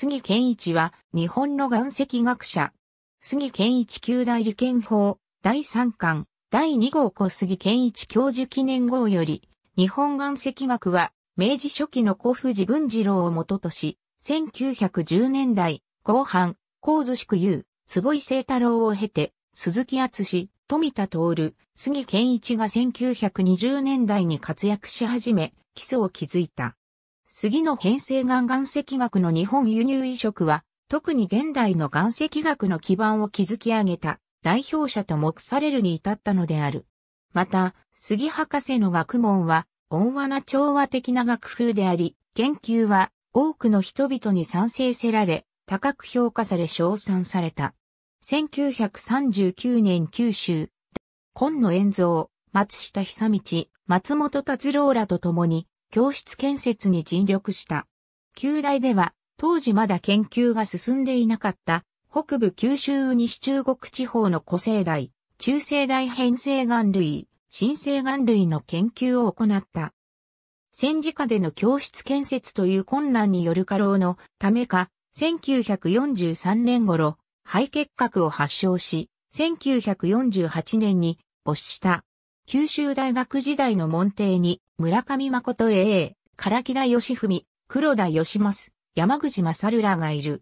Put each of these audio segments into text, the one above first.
杉健一は日本の岩石学者。杉健一旧大理研法第3巻第2号小杉健一教授記念号より日本岩石学は明治初期の古富士文次郎を元とし1910年代後半神津宿優坪井聖太郎を経て鈴木敦富田徹杉健一が1920年代に活躍し始め基礎を築いた。杉の変成岩岩石学の日本輸入移植は、特に現代の岩石学の基盤を築き上げた代表者と目されるに至ったのである。また、杉博士の学問は、温和な調和的な学風であり、研究は多くの人々に賛成せられ、高く評価され称賛された。1939年九州、今野炎蔵、松下久道、松本達郎らと共に、教室建設に尽力した。旧大では、当時まだ研究が進んでいなかった、北部九州西中国地方の古生代、中生代変性岩類、新生岩類の研究を行った。戦時下での教室建設という困難による過労のためか、1943年頃、肺結核を発症し、1948年に没した。九州大学時代の門弟に、村上誠 AA、唐木田義文、黒田義正、山口正らがいる。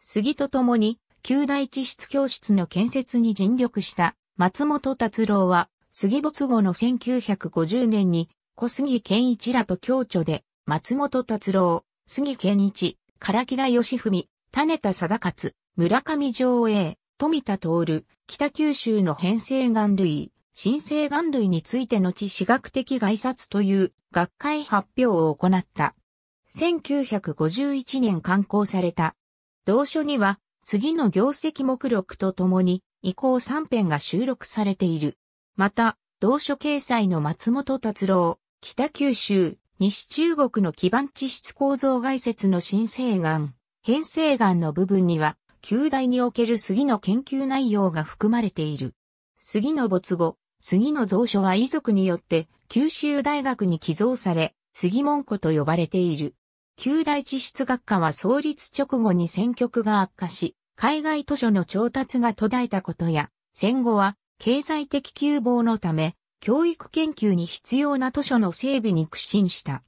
杉と共に、九大地質教室の建設に尽力した、松本達郎は、杉没後の1950年に、小杉健一らと共著で、松本達郎、杉健一、唐木田義文、種田貞勝、村上上英、富田徹、北九州の編成岩類、新生癌類についての知学的概察という学会発表を行った。1951年刊行された。同書には、次の業績目録とともに、移行3編が収録されている。また、同書掲載の松本達郎、北九州、西中国の基盤地質構造外説の新生岩、変生岩の部分には、旧大における杉の研究内容が含まれている。杉の没後、杉の蔵書は遺族によって九州大学に寄贈され、杉門庫と呼ばれている。旧大地質学科は創立直後に戦局が悪化し、海外図書の調達が途絶えたことや、戦後は経済的窮乏のため、教育研究に必要な図書の整備に苦心した。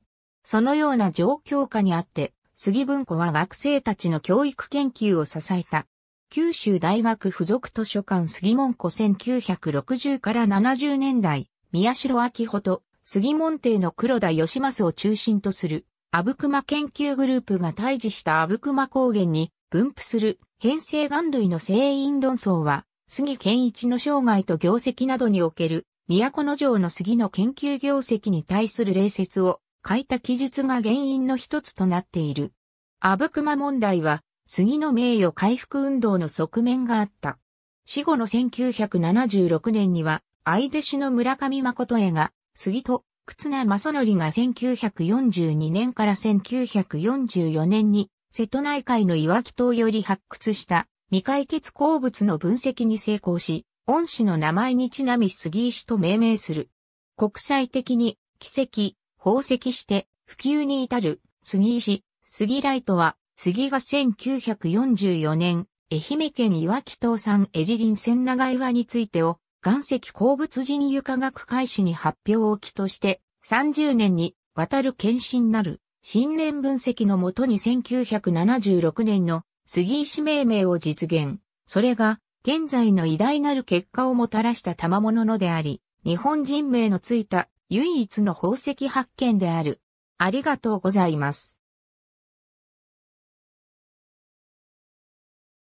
そのような状況下にあって、杉文庫は学生たちの教育研究を支えた九州大学附属図書館杉門湖1960から70年代、宮代明穂と杉門邸の黒田義政を中心とする、阿武隈研究グループが退治した阿武隈高原に分布する変性岩類の生因論争は、杉健一の生涯と業績などにおける、都城の杉の研究業績に対する礼節を書いた記述が原因の一つとなっている。阿武隈問題は、杉の名誉回復運動の側面があった。死後の1976年には、愛弟子の村上誠絵が、杉と、忽那正則が1942年から1944年に、瀬戸内海の岩木島より発掘した未解決鉱物の分析に成功し、恩師の名前にちなみ杉石と命名する。国際的に、奇跡、宝石して、普及に至る、杉石、杉ライトは、次が1944年、愛媛県岩木島産エジリン千長岩についてを、岩石鉱物人油化学開始に発表を起として、30年にわたる検診なる、新年分析のもとに1976年の杉石命名を実現。それが、現在の偉大なる結果をもたらした賜物のであり、日本人名のついた唯一の宝石発見である。ありがとうございます。